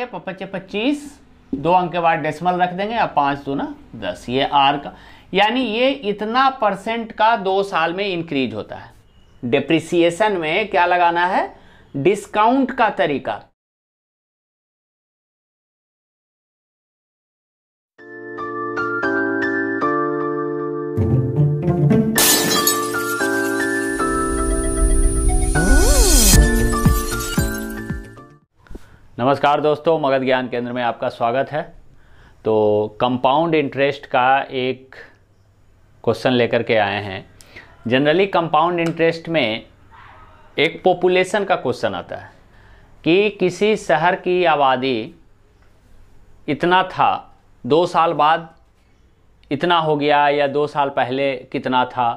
के पच्चे पच्चीस दो अंक के बाद डेसिमल रख देंगे और पांच दो ना दस ये आर का यानी ये इतना परसेंट का दो साल में इंक्रीज होता है डिप्रिसिएशन में क्या लगाना है डिस्काउंट का तरीका नमस्कार दोस्तों मगध ज्ञान केंद्र में आपका स्वागत है तो कंपाउंड इंटरेस्ट का एक क्वेश्चन लेकर के आए हैं जनरली कंपाउंड इंटरेस्ट में एक पॉपुलेशन का क्वेश्चन आता है कि किसी शहर की आबादी इतना था दो साल बाद इतना हो गया या दो साल पहले कितना था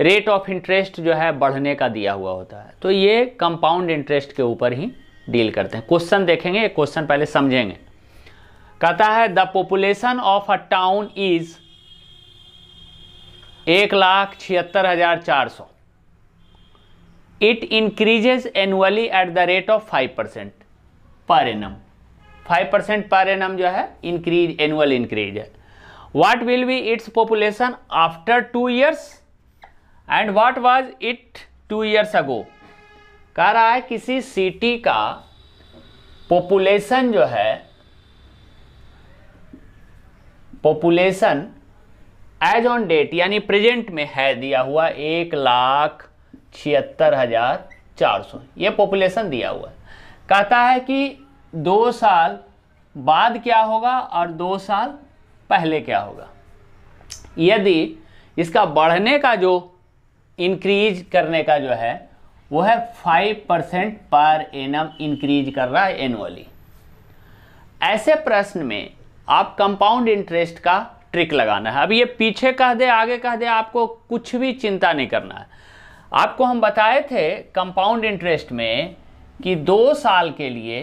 रेट ऑफ इंटरेस्ट जो है बढ़ने का दिया हुआ होता है तो ये कंपाउंड इंटरेस्ट के ऊपर ही डील करते हैं क्वेश्चन देखेंगे क्वेश्चन पहले समझेंगे कहता है the population of a town is एक लाख छिहत्तर हजार चार सौ it increases annually at the rate of five percent per annum five percent per annum जो है इंक्रीज एनुअल इंक्रीज है what will be its population after two years and what was it two years ago कह रहा है किसी city का population जो है पॉपुलेशन एज ऑन डेट यानी प्रेजेंट में है दिया हुआ एक लाख छिहत्तर हजार चार सौ यह पॉपुलेशन दिया हुआ है कहता है कि दो साल बाद क्या होगा और दो साल पहले क्या होगा यदि इसका बढ़ने का जो इंक्रीज करने का जो है वो है five percent per annum increase कर रहा है एनुअली ऐसे प्रश्न में आप कंपाउंड इंटरेस्ट का ट्रिक लगाना है अब ये पीछे कह दे आगे कह दे आपको कुछ भी चिंता नहीं करना है आपको हम बताए थे कंपाउंड इंटरेस्ट में कि दो साल के लिए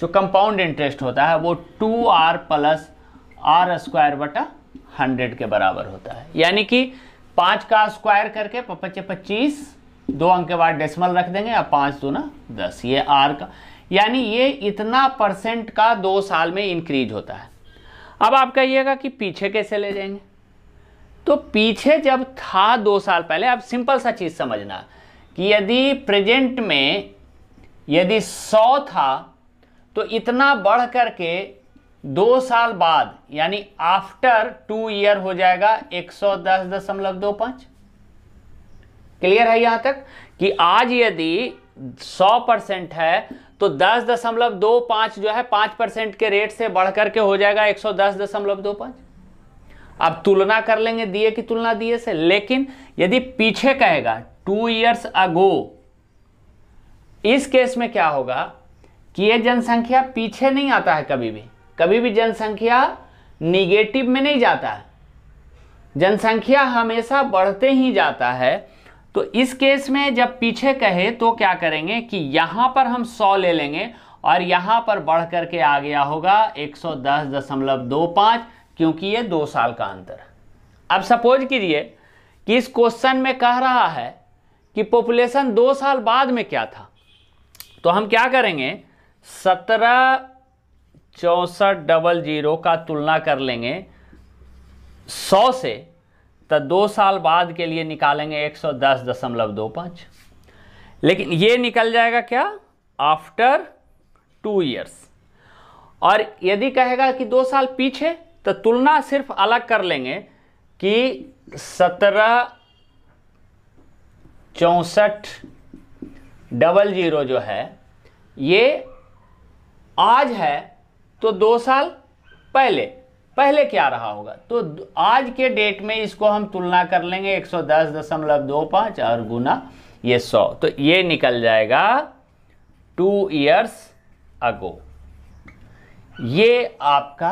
जो कंपाउंड इंटरेस्ट होता है वो two R plus R square बटा हंड्रेड के बराबर होता है यानी कि पाँच का स्क्वायर करके पच्चीस दो अंक के बाद डेसिमल रख देंगे या पाँच दो ना दस ये आर का यानी ये इतना परसेंट का दो साल में इंक्रीज होता है अब आप कहिएगा कि पीछे कैसे ले जाएंगे तो पीछे जब था दो साल पहले आप सिंपल सा चीज़ समझना कि यदि प्रेजेंट में यदि सौ था तो इतना बढ़ कर के दो साल बाद यानी आफ्टर टू ईयर हो जाएगा एक सौ दस दशमलव दो पाँच क्लियर है यहां तक कि आज यदि 100 परसेंट है तो दस दशमलव दो पांच जो है पांच परसेंट के रेट से बढ़कर के हो जाएगा एक सौ दस दशमलव दो पांच अब तुलना कर लेंगे दिए की तुलना दिए से लेकिन यदि पीछे कहेगा टू ईयर्स अगो इस केस में क्या होगा कि ये जनसंख्या पीछे नहीं आता है कभी भी कभी भी जनसंख्या निगेटिव में नहीं जाता है जनसंख्या हमेशा बढ़ते ही जाता है तो इस केस में जब पीछे कहे तो क्या करेंगे कि यहां पर हम 100 ले लेंगे और यहां पर बढ़ करके आ गया होगा 110.25 क्योंकि ये दो साल का अंतर अब सपोज कीजिए कि इस क्वेश्चन में कह रहा है कि पॉपुलेशन दो साल बाद में क्या था तो हम क्या करेंगे सत्रह चौंसठ डबल जीरो का तुलना कर लेंगे सौ से तो दो साल बाद के लिए निकालेंगे एक सौ दस दशमलव दो पाँच लेकिन ये निकल जाएगा क्या आफ्टर टू ईयर्स और यदि कहेगा कि दो साल पीछे तो तुलना सिर्फ अलग कर लेंगे कि सत्रह चौंसठ डबल जीरो जो है ये आज है तो दो साल पहले पहले क्या रहा होगा तो आज के डेट में इसको हम तुलना कर लेंगे 110.25 और गुना ये 100 तो ये निकल जाएगा टू ईयर्स अगो ये आपका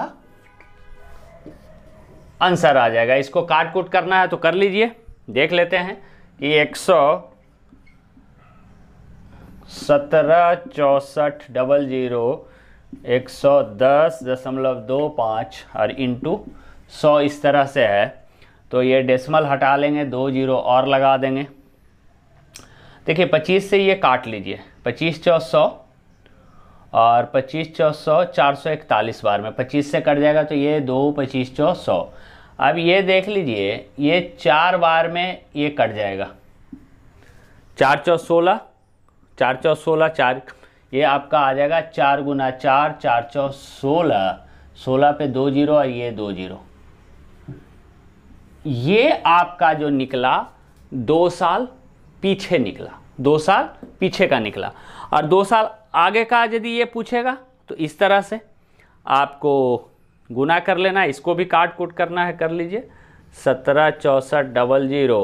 आंसर आ जाएगा इसको काट कूट करना है तो कर लीजिए देख लेते हैं कि एक सौ सत्रह चौसठ डबल ज़ीरो एक सौ दस दशमलव दो पाँच और इंटू सौ इस तरह से है तो ये डेसिमल हटा लेंगे दो जीरो और लगा देंगे देखिए पच्चीस से ये काट लीजिए पच्चीस चौ सौ और पच्चीस चौ सौ चार सौ इकतालीस बार में पच्चीस से कट जाएगा तो ये दो पच्चीस चौ सौ अब ये देख लीजिए ये चार बार में ये कट जाएगा चार चौ सोलह चार चौ सोलह चार ये आपका आ जाएगा चार गुना चार चार चौ सोलह सोलह पे दो जीरो और ये दो जीरो ये आपका जो निकला दो साल पीछे निकला दो साल पीछे का निकला और दो साल आगे का यदि ये पूछेगा तो इस तरह से आपको गुना कर लेना इसको भी काट कूट करना है कर लीजिए सत्रह चौंसठ डबल जीरो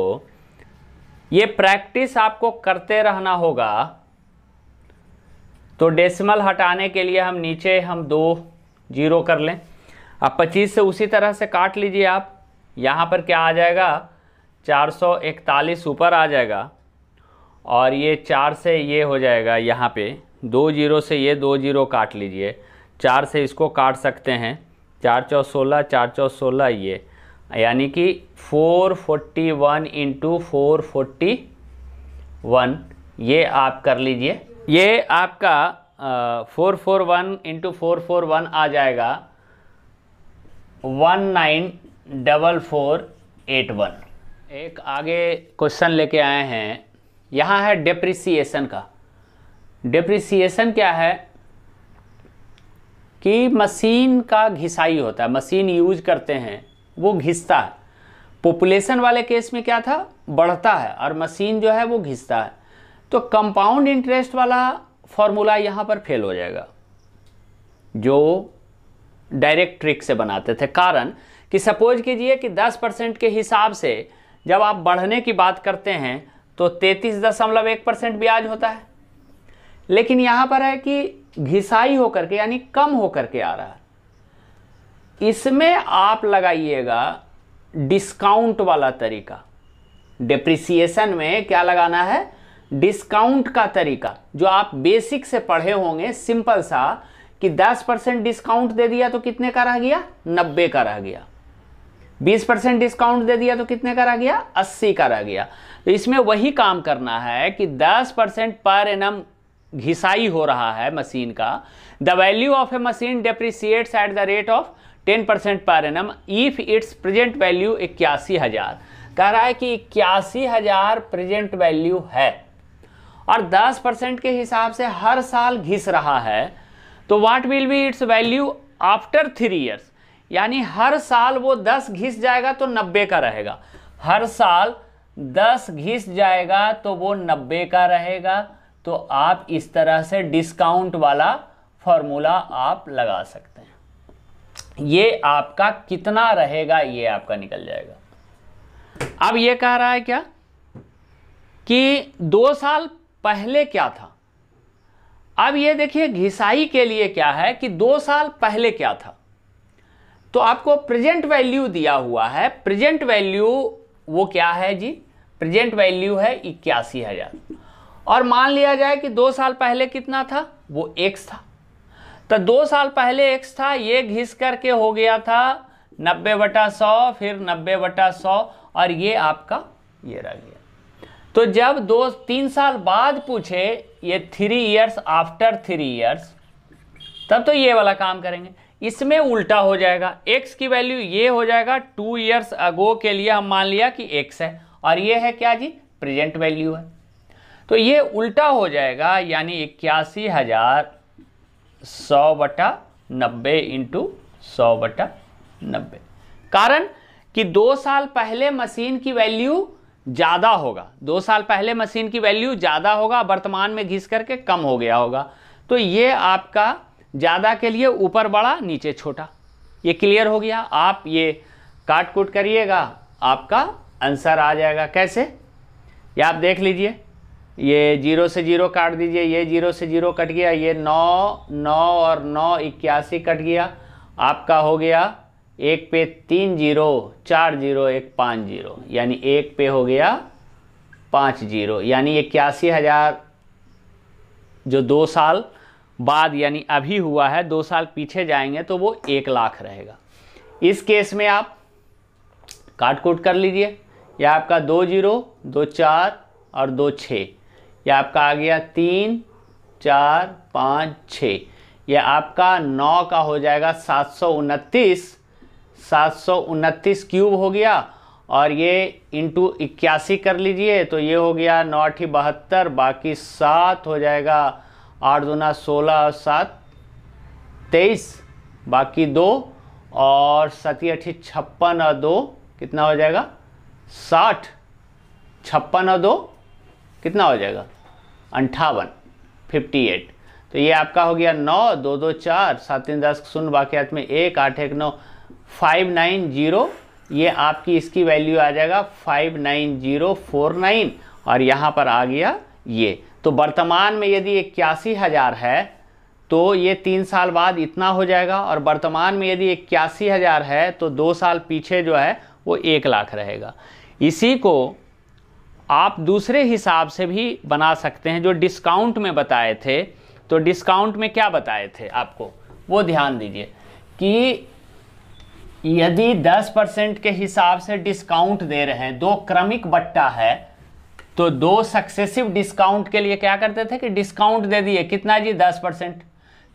ये प्रैक्टिस आपको करते रहना होगा तो डेसिमल हटाने के लिए हम नीचे हम दो जीरो कर लें अब पच्चीस से उसी तरह से काट लीजिए आप यहाँ पर क्या आ जाएगा चार ऊपर आ जाएगा और ये चार से ये हो जाएगा यहाँ पे दो जीरो से ये दो जीरो काट लीजिए चार से इसको काट सकते हैं चार चौ सोलह चार चौ सोलह ये यानी कि four forty one into four forty one ये आप कर लीजिए ये आपका four four one into four four one आ जाएगा one nine double four eight one एक आगे क्वेश्चन लेके आए हैं यहाँ है डिप्रिसिएशन का डिप्रिसिएशन क्या है कि मशीन का घिसाई होता है मशीन यूज करते हैं वो घिसता है पॉपुलेशन वाले केस में क्या था बढ़ता है और मशीन जो है वो घिसता है तो कंपाउंड इंटरेस्ट वाला फॉर्मूला यहाँ पर फेल हो जाएगा जो डायरेक्ट ट्रिक से बनाते थे कारण कि सपोज कीजिए कि 10 परसेंट के हिसाब से जब आप बढ़ने की बात करते हैं तो तैतीस दशमलव एक परसेंट ब्याज होता है लेकिन यहाँ पर है कि घिसाई होकर के यानी कम होकर के आ रहा है इसमें आप लगाइएगा डिस्काउंट वाला तरीका डिप्रिसिएशन में क्या लगाना है डिस्काउंट का तरीका जो आप बेसिक से पढ़े होंगे सिंपल सा कि 10 परसेंट डिस्काउंट दे दिया तो कितने का रह गया 90 का रह गया 20 परसेंट डिस्काउंट दे दिया तो कितने का रह गया 80 का रह गया तो इसमें वही काम करना है कि 10 परसेंट पर एम घिसाई हो रहा है मशीन का the value of a machine depreciates at the rate of 10 percent per annum if its present value इक्यासी हज़ार कह रहा है कि इक्यासी हज़ार प्रेजेंट वैल्यू है और 10 परसेंट के हिसाब से हर साल घिस रहा है तो what will be its value after three years यानी हर साल वो 10 घिस जाएगा तो 90 का रहेगा हर साल 10 घिस जाएगा तो वो 90 का रहेगा तो आप इस तरह से डिस्काउंट वाला फॉर्मूला आप लगा सकते हैं ये आपका कितना रहेगा ये आपका निकल जाएगा अब ये कह रहा है क्या कि दो साल पहले क्या था अब ये देखिए घिसाई के लिए क्या है कि दो साल पहले क्या था तो आपको प्रेजेंट वैल्यू दिया हुआ है प्रेजेंट वैल्यू वो क्या है जी प्रेजेंट वैल्यू है इक्यासी हज़ार और मान लिया जाए कि दो साल पहले कितना था वो एक्स था तो दो साल पहले एक्स था ये घिस करके हो गया था नब्बे बटा सौ फिर नब्बे बटा सौ और ये आपका ये रह गया तो जब दो तीन साल बाद पूछे ये three years after three years तब तो ये वाला काम करेंगे इसमें उल्टा हो जाएगा एक्स की वैल्यू ये हो जाएगा टू इयर्स अगो के लिए हम मान लिया कि एक्स है और ये है क्या जी प्रेजेंट वैल्यू है तो ये उल्टा हो जाएगा यानी इक्यासी हज़ार सौ बटा नब्बे इंटू सौ बटा नब्बे कारण कि दो साल पहले मशीन की वैल्यू ज़्यादा होगा दो साल पहले मशीन की वैल्यू ज़्यादा होगा वर्तमान में घिस करके कम हो गया होगा तो ये आपका ज़्यादा के लिए ऊपर बड़ा नीचे छोटा ये क्लियर हो गया आप ये काट कूट करिएगा आपका आंसर आ जाएगा कैसे ये आप देख लीजिए ये जीरो से जीरो काट दीजिए ये जीरो से जीरो कट गया ये नौ नौ और नौ इक्यासी कट गया आपका हो गया एक पे तीन जीरो चार जीरो एक पाँच जीरो यानी एक पे हो गया पाँच जीरो यानी इक्यासी हज़ार जो दो साल बाद यानी अभी हुआ है दो साल पीछे जाएंगे तो वो एक लाख रहेगा इस केस में आप काट कूट कर लीजिए या आपका दो जीरो दो चार और दो छः या आपका आ गया तीन चार पाँच छः या आपका नौ का हो जाएगा सात सौ उनतीस सात क्यूब हो गया और ये इंटू इक्यासी कर लीजिए तो ये हो गया नौ ही बहत्तर बाकी सात हो जाएगा आठ दुना सोलह और सात तेईस बाकी दो और सती अठी छप्पन और दो कितना हो जाएगा साठ छप्पन और दो कितना हो जाएगा अंठावन फिफ्टी एट तो ये आपका हो गया नौ दो दो चार सात तीन दस शून्य बाकी हाथ में एक आठ एक नौ फाइव नाइन जीरो ये आपकी इसकी वैल्यू आ जाएगा five nine zero four nine और यहाँ पर आ गया ये तो वर्तमान में यदि इक्यासी हज़ार है तो ये तीन साल बाद इतना हो जाएगा और वर्तमान में यदि इक्यासी हज़ार है तो दो साल पीछे जो है वो एक लाख रहेगा इसी को आप दूसरे हिसाब से भी बना सकते हैं जो डिस्काउंट में बताए थे तो डिस्काउंट में क्या बताए थे आपको वो ध्यान दीजिए कि यदि 10 परसेंट के हिसाब से डिस्काउंट दे रहे हैं दो क्रमिक बट्टा है तो दो सक्सेसिव डिस्काउंट के लिए क्या करते थे कि डिस्काउंट दे दिए कितना जी 10 परसेंट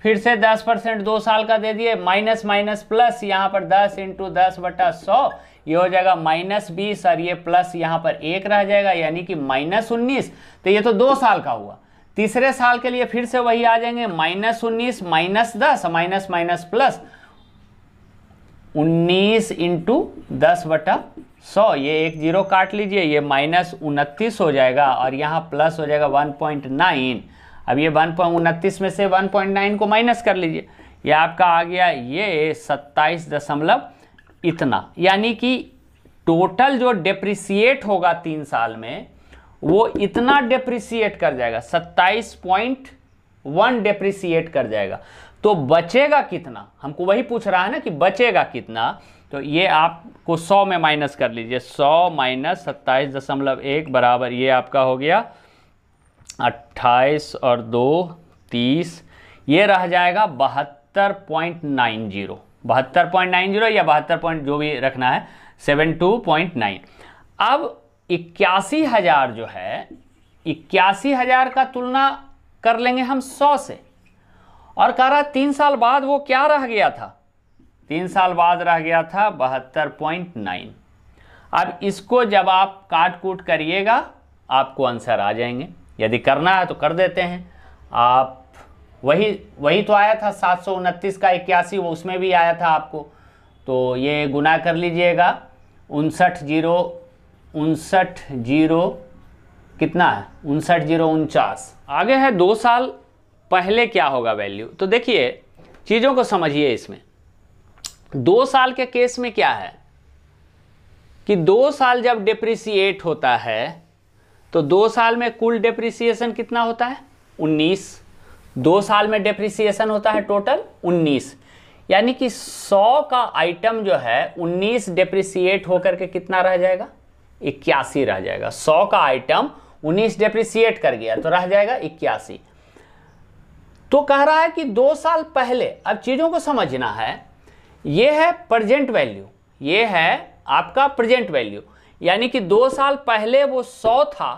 फिर से 10 परसेंट दो साल का दे दिए माइनस माइनस प्लस यहाँ पर 10 इंटू दस बट्टा सौ ये हो जाएगा माइनस बीस और ये प्लस यहाँ पर एक रह जाएगा यानी कि माइनस उन्नीस तो ये तो दो साल का हुआ तीसरे साल के लिए फिर से वही आ जाएंगे माइनस उन्नीस माइनस दस माइनस माइनस प्लस उन्नीस इंटू दस बटा सौ ये एक जीरो काट लीजिए ये माइनस उनतीस हो जाएगा और यहाँ प्लस हो जाएगा वन पॉइंट नाइन अब ये वन पॉइंट उनतीस में से वन पॉइंट नाइन को माइनस कर लीजिए ये आपका आ गया ये सत्ताईस दशमलव इतना यानी कि टोटल जो डेप्रिसिएट होगा तीन साल में वो इतना डेप्रिसिएट कर जाएगा सत्ताईस पॉइंट वन डेप्रिसिएट कर जाएगा तो बचेगा कितना हमको वही पूछ रहा है ना कि बचेगा कितना तो ये आपको सौ में माइनस कर लीजिए सौ माइनस सत्ताईस दशमलव एक बराबर ये आपका हो गया अट्ठाईस और दो तीस ये रह जाएगा बहत्तर पॉइंट नाइन जीरो बहत्तर पॉइंट नाइन जीरो या बहत्तर पॉइंट जो भी रखना है सेवन टू पॉइंट नाइन अब इक्यासी हज़ार जो है इक्यासी हज़ार का तुलना कर लेंगे हम सौ से और कह रहा तीन साल बाद वो क्या रह गया था तीन साल बाद रह गया था बहत्तर पॉइंट नाइन अब इसको जब आप काट कूट करिएगा आपको आंसर आ जाएंगे यदि करना है तो कर देते हैं आप वही वही तो आया था सात सौ उनतीस का इक्यासी वो उसमें भी आया था आपको तो ये गुना कर लीजिएगा उनसठ जीरो उनसठ जीरो कितना है उनसठ जीरो उनचास आगे है दो साल पहले क्या होगा वैल्यू तो देखिए चीज़ों को समझिए इसमें दो साल के केस में क्या है कि दो साल जब डिप्रिसिएट होता है तो दो साल में कुल डिप्रिसिएशन कितना होता है 19 दो साल में डिप्रिसिएशन होता है टोटल 19 यानी कि 100 का आइटम जो है 19 डिप्रिसिएट होकर के कितना रह जाएगा इक्यासी रह जाएगा 100 का आइटम 19 डिप्रिसिएट कर गया तो रह जाएगा इक्यासी तो कह रहा है कि दो साल पहले अब चीज़ों को समझना है ये है प्रजेंट वैल्यू ये है आपका प्रजेंट वैल्यू यानी कि दो साल पहले वो सौ था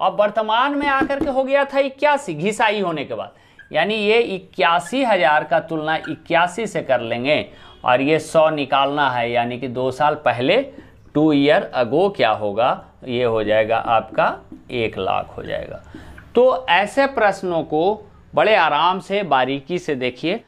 और वर्तमान में आकर के हो गया था इक्यासी घिसाई होने के बाद यानी ये इक्यासी हज़ार का तुलना इक्यासी से कर लेंगे और ये सौ निकालना है यानी कि दो साल पहले टू ईयर अगो क्या होगा ये हो जाएगा आपका एक लाख हो जाएगा तो ऐसे प्रश्नों को बड़े आराम से बारीकी से देखिए